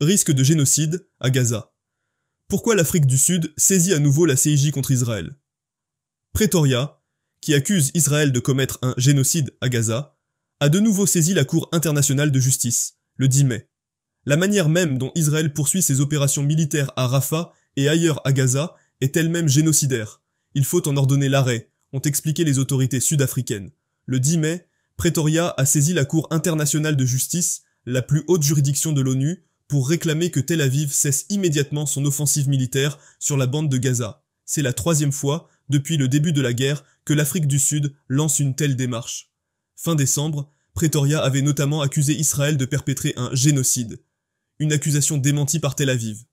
Risque de génocide à Gaza. Pourquoi l'Afrique du Sud saisit à nouveau la CIJ contre Israël Pretoria, qui accuse Israël de commettre un génocide à Gaza, a de nouveau saisi la Cour internationale de justice, le 10 mai. La manière même dont Israël poursuit ses opérations militaires à Rafah et ailleurs à Gaza est elle-même génocidaire. Il faut en ordonner l'arrêt, ont expliqué les autorités sud-africaines. Le 10 mai, Pretoria a saisi la Cour internationale de justice, la plus haute juridiction de l'ONU, pour réclamer que Tel Aviv cesse immédiatement son offensive militaire sur la bande de Gaza. C'est la troisième fois, depuis le début de la guerre, que l'Afrique du Sud lance une telle démarche. Fin décembre, Pretoria avait notamment accusé Israël de perpétrer un génocide. Une accusation démentie par Tel Aviv.